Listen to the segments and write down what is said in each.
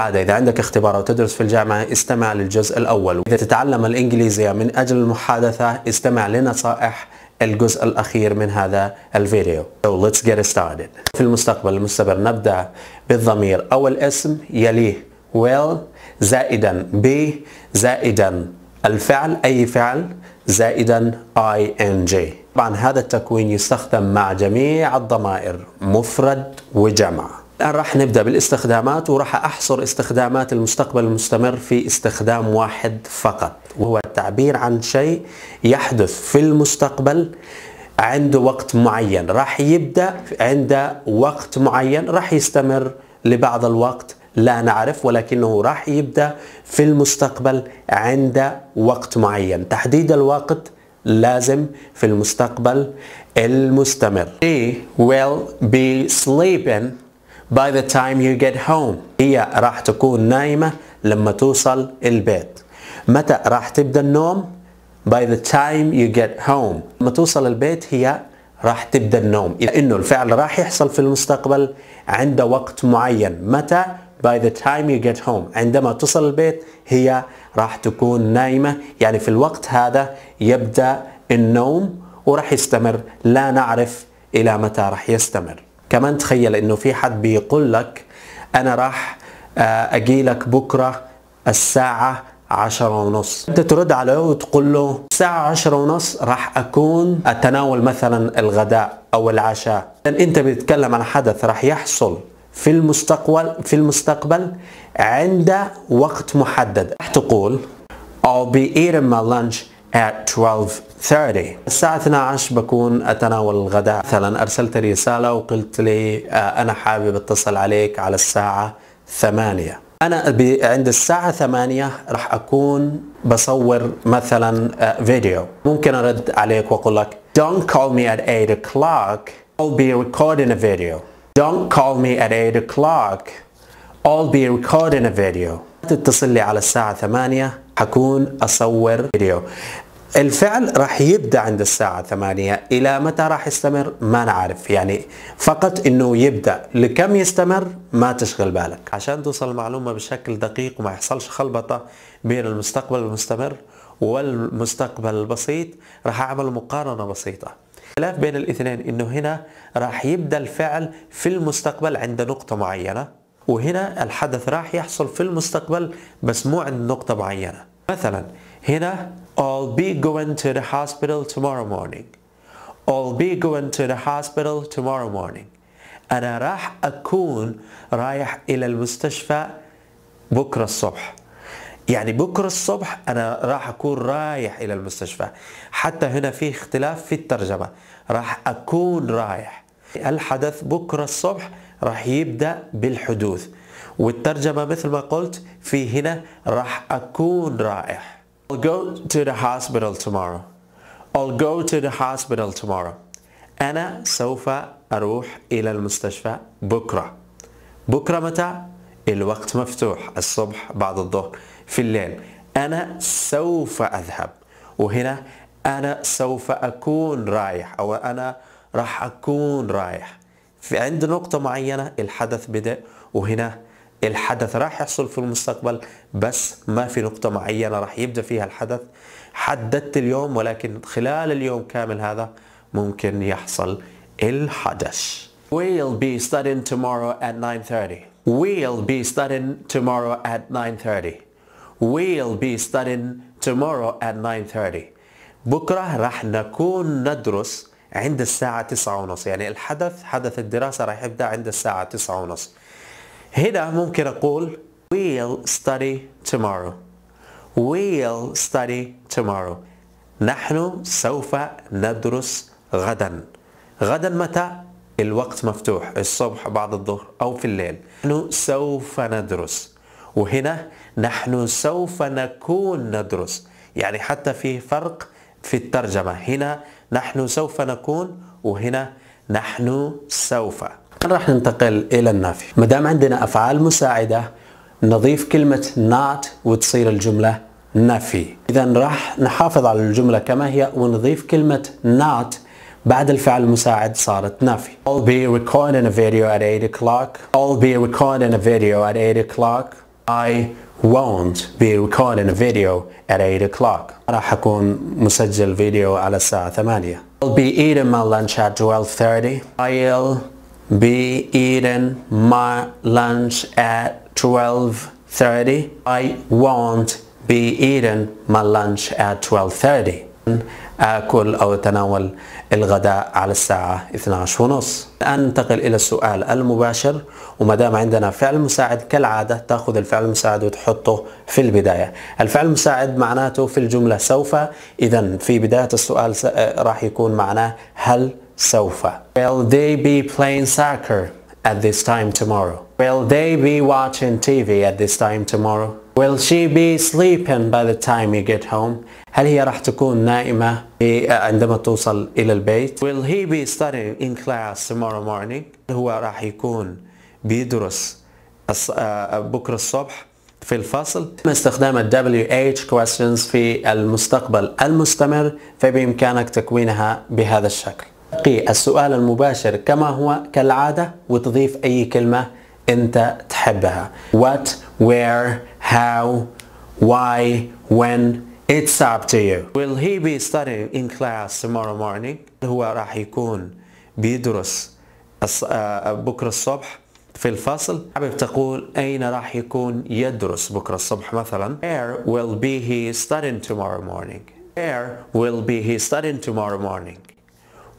عادة إذا عندك اختبار أو تدرس في الجامعة استمع للجزء الأول وإذا تتعلم الإنجليزية من أجل المحادثة استمع لنصائح الجزء الأخير من هذا الفيديو so let's get started في المستقبل المستمر نبدأ بالضمير أو الاسم يليه will زائدا be زائدا الفعل أي فعل زائدا ing طبعا هذا التكوين يستخدم مع جميع الضمائر مفرد وجمع الآن راح نبدأ بالاستخدامات وراح أحصر استخدامات المستقبل المستمر في استخدام واحد فقط وهو التعبير عن شيء يحدث في المستقبل عند وقت معين راح يبدأ عند وقت معين راح يستمر لبعض الوقت لا نعرف ولكنه راح يبدأ في المستقبل عند وقت معين تحديد الوقت لازم في المستقبل المستمر He will be sleeping by the time you get home هي راح تكون نايمة لما توصل البيت متى راح تبدأ النوم by the time you get home لما توصل البيت هي راح تبدأ النوم لأنه الفعل راح يحصل في المستقبل عند وقت معين متى by the time you get home عندما تصل البيت هي راح تكون نايمة يعني في الوقت هذا يبدأ النوم وراح يستمر لا نعرف إلى متى راح يستمر كمان تخيل انه في حد بيقول لك انا راح آه، اجي لك بكره الساعه عشرة ونص انت ترد عليه وتقول له الساعة عشرة ونص راح اكون اتناول مثلا الغداء او العشاء انت بتتكلم عن حدث راح يحصل في المستقبل في المستقبل عند وقت محدد راح تقول I'll be eating my lunch at 12:30 الساعة 12 بكون أتناول الغداء مثلا أرسلت رسالة وقلت لي آه، أنا حابب أتصل عليك على الساعة 8 أنا عند الساعة 8 راح أكون بصور مثلا آه، فيديو ممكن أرد عليك وأقول لك Don't call me at 8 o'clock I'll be recording a video Don't call me at 8 o'clock I'll be recording a video تتصل لي على الساعة 8 حكون أصور فيديو الفعل راح يبدا عند الساعة 8 إلى متى راح يستمر ما نعرف يعني فقط إنه يبدا لكم يستمر ما تشغل بالك عشان توصل المعلومة بشكل دقيق وما يحصلش خلبطة بين المستقبل المستمر والمستقبل البسيط راح أعمل مقارنة بسيطة الخلاف بين الاثنين إنه هنا راح يبدا الفعل في المستقبل عند نقطة معينة وهنا الحدث راح يحصل في المستقبل بس مو عند نقطة معينة مثلا هنا I'll be going to the hospital tomorrow morning I'll be going to the hospital tomorrow morning أنا راح أكون رايح إلى المستشفى بكرة الصبح يعني بكرة الصبح أنا راح أكون رايح إلى المستشفى حتى هنا في اختلاف في الترجمة راح أكون رايح الحدث بكرة الصبح راح يبدأ بالحدوث والترجمة مثل ما قلت في هنا راح أكون رايح I'll go to the hospital tomorrow I'll go to the hospital tomorrow أنا سوف أروح إلى المستشفى بكرة بكرة متى؟ الوقت مفتوح الصبح بعد الظهر في الليل أنا سوف أذهب وهنا أنا سوف أكون رايح أو أنا راح أكون رايح في عند نقطة معينة الحدث بدأ وهنا الحدث راح يحصل في المستقبل بس ما في نقطة معينة راح يبدأ فيها الحدث حددت اليوم ولكن خلال اليوم كامل هذا ممكن يحصل الحدث We'll be studying tomorrow at 9.30 We'll be studying tomorrow at 9.30 We'll be studying tomorrow at 9.30 بكرة راح نكون ندرس عند الساعة تسعة ونص يعني الحدث حدث الدراسة راح يبدأ عند الساعة تسعة ونص هنا ممكن أقول We'll study tomorrow We'll study tomorrow نحن سوف ندرس غدا غدا متى؟ الوقت مفتوح الصبح بعد الظهر أو في الليل نحن سوف ندرس وهنا نحن سوف نكون ندرس يعني حتى في فرق في الترجمة هنا نحن سوف نكون وهنا نحن سوف راح ننتقل إلى النافي ما دام عندنا أفعال مساعدة نضيف كلمة not وتصير الجملة نفي إذا راح نحافظ على الجملة كما هي ونضيف كلمة not بعد الفعل المساعد صارت نفي I'll be recording a video at 8 o'clock I'll be recording a video at 8 o'clock I won't be recording a video at 8 o'clock راح أكون مسجل فيديو على الساعة 8 I'll be eating my lunch at 12.30 I'll be eating my lunch at 12.30 I won't be eating my lunch at 12.30 آكل أو أتناول الغداء على الساعة 12 ونص الآن ننتقل إلى السؤال المباشر وما دام عندنا فعل مساعد كالعادة تأخذ الفعل المساعد وتحطه في البداية الفعل المساعد معناته في الجملة سوف إذا في بداية السؤال آه، راح يكون معناه هل سوف Will they be playing soccer at this time tomorrow? Will they be watching TV at this time tomorrow? Will she be sleeping by the time you get home? هل هي راح تكون نائمة عندما توصل إلى البيت؟ Will he be studying in class tomorrow morning? هو راح يكون بيدرس آه، بكرة الصبح في الفصل تم استخدام ال WH questions في المستقبل المستمر فبإمكانك تكوينها بهذا الشكل تقي السؤال المباشر كما هو كالعادة وتضيف أي كلمة أنت تحبها What where, how, why, when, it's up to you. Will he be studying in class tomorrow morning? هو راح يكون بيدرس بكرة الصبح في الفصل حابب تقول أين راح يكون يدرس بكرة الصبح مثلا Where will be he studying tomorrow morning? Where will be he studying tomorrow morning?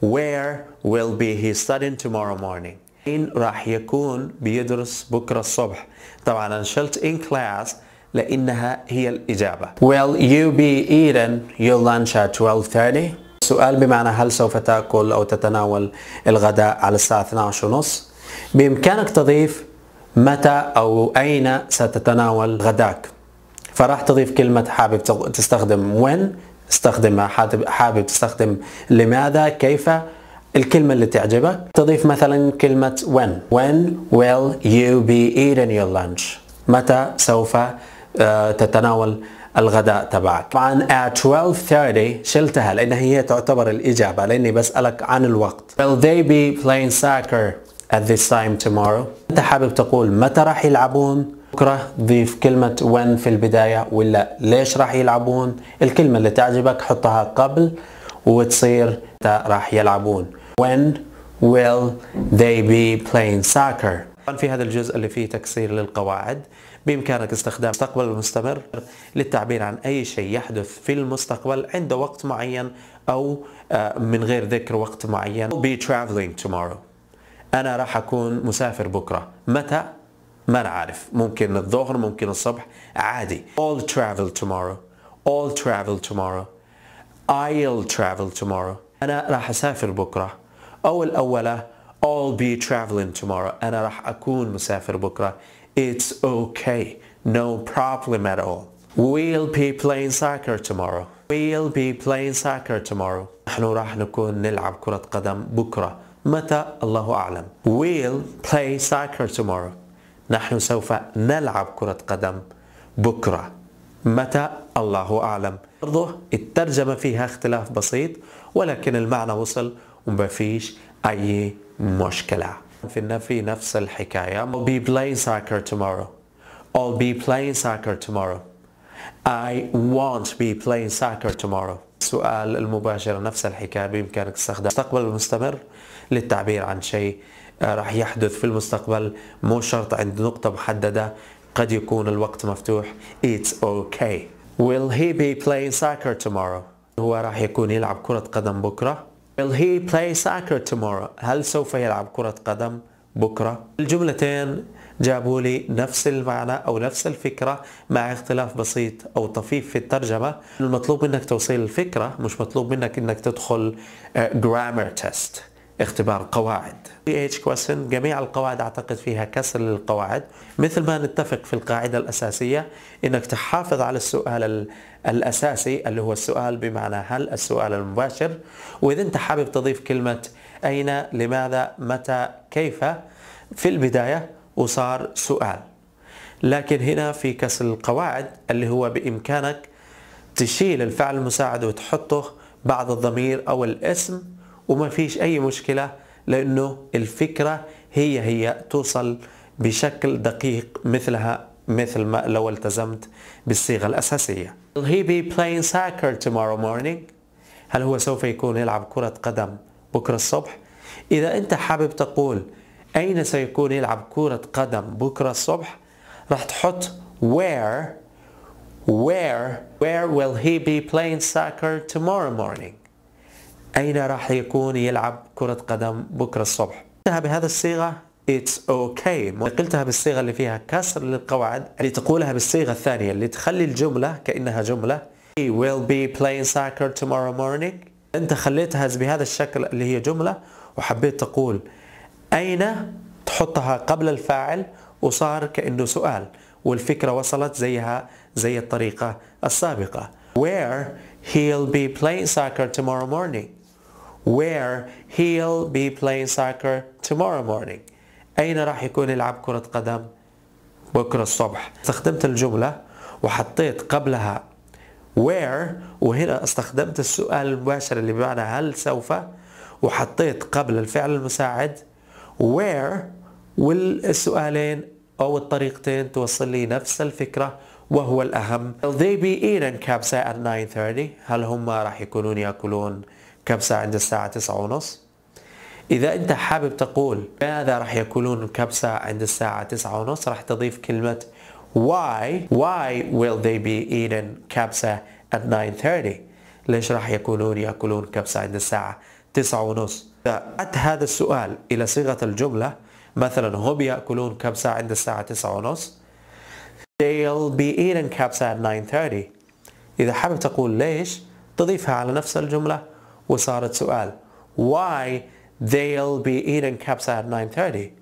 Where will be he studying tomorrow morning? إن راح يكون بيدرس بكرة الصبح طبعا أنا شلت in class لأنها هي الإجابة Will you be eating your lunch at 12.30? السؤال بمعنى هل سوف تأكل أو تتناول الغداء على الساعة 12 ونص بإمكانك تضيف متى أو أين ستتناول غداك فراح تضيف كلمة حابب تستخدم when استخدم حابب تستخدم لماذا كيف الكلمة اللي تعجبك تضيف مثلا كلمة when when will you be eating your lunch متى سوف آه، تتناول الغداء تبعك طبعا at 12.30 شلتها لأن هي تعتبر الإجابة لأني بسألك عن الوقت will they be playing soccer at this time tomorrow أنت حابب تقول متى راح يلعبون بكرة ضيف كلمة when في البداية ولا ليش راح يلعبون الكلمة اللي تعجبك حطها قبل وتصير راح يلعبون When will they be playing soccer? طبعا في هذا الجزء اللي فيه تكسير للقواعد بإمكانك استخدام المستقبل المستمر للتعبير عن أي شيء يحدث في المستقبل عند وقت معين أو آه، من غير ذكر وقت معين be traveling tomorrow أنا راح أكون مسافر بكرة متى؟ ما عارف ممكن الظهر ممكن الصبح عادي all travel tomorrow all travel tomorrow I'll travel tomorrow أنا راح أسافر بكرة أو الأولى I'll be traveling tomorrow أنا راح أكون مسافر بكرة It's okay No problem at all We'll be playing soccer tomorrow We'll be playing soccer tomorrow نحن راح نكون نلعب كرة قدم بكرة متى الله أعلم We'll play soccer tomorrow نحن سوف نلعب كرة قدم بكرة متى الله أعلم برضه الترجمة فيها اختلاف بسيط ولكن المعنى وصل وما فيش أي مشكلة في النفي نفس الحكاية I'll be playing soccer tomorrow I'll be playing soccer tomorrow I won't be playing soccer tomorrow السؤال المباشر نفس الحكاية بإمكانك استخدام المستقبل المستمر للتعبير عن شيء آه، راح يحدث في المستقبل مو شرط عند نقطة محددة قد يكون الوقت مفتوح It's okay Will he be playing soccer tomorrow؟ هو راح يكون يلعب كرة قدم بكرة Will he play soccer tomorrow? هل سوف يلعب كرة قدم بكرة؟ الجملتين جابوا لي نفس المعنى أو نفس الفكرة مع اختلاف بسيط أو طفيف في الترجمة المطلوب منك توصيل الفكرة مش مطلوب منك أنك تدخل آه، grammar test اختبار قواعد في اتش جميع القواعد اعتقد فيها كسر للقواعد مثل ما نتفق في القاعده الاساسيه انك تحافظ على السؤال الاساسي اللي هو السؤال بمعنى هل السؤال المباشر واذا انت حابب تضيف كلمه اين لماذا متى كيف في البدايه وصار سؤال لكن هنا في كسر القواعد اللي هو بامكانك تشيل الفعل المساعد وتحطه بعد الضمير او الاسم وما فيش اي مشكله لانه الفكره هي هي توصل بشكل دقيق مثلها مثل ما لو التزمت بالصيغه الاساسيه. Will he be playing soccer tomorrow morning؟ هل هو سوف يكون يلعب كرة قدم بكرة الصبح؟ إذا أنت حابب تقول أين سيكون يلعب كرة قدم بكرة الصبح راح تحط where where where will he be playing soccer tomorrow morning أين راح يكون يلعب كرة قدم بكرة الصبح قلتها بهذا الصيغة It's okay. قلتها بالصيغه اللي فيها كسر للقواعد اللي تقولها بالصيغه الثانيه اللي تخلي الجمله كانها جمله he will be playing soccer tomorrow morning انت خليتها بهذا الشكل اللي هي جمله وحبيت تقول اين تحطها قبل الفاعل وصار كانه سؤال والفكره وصلت زيها زي الطريقه السابقه where he'll be playing soccer tomorrow morning where he'll be playing soccer tomorrow morning أين راح يكون يلعب كرة قدم؟ بكرة الصبح استخدمت الجملة وحطيت قبلها where وهنا استخدمت السؤال المباشر اللي بمعنى هل سوف وحطيت قبل الفعل المساعد where والسؤالين أو الطريقتين توصل لي نفس الفكرة وهو الأهم Will they be eating كبسة at 9.30 هل هم راح يكونون يأكلون كبسة عند الساعة تسعة ونص إذا أنت حابب تقول ماذا راح يأكلون ساعة عند الساعة تسعة ونص راح تضيف كلمة why why will they be eating كبسة at 9:30 ليش راح يكونون يأكلون كبسة عند الساعة تسعة ونص أت هذا السؤال إلى صيغة الجملة مثلا هم يأكلون كبسة عند الساعة تسعة ونص they'll be eating كبسة at 9:30 إذا حابب تقول ليش تضيفها على نفس الجملة وصارت سؤال why they'll be eating caps at 9.30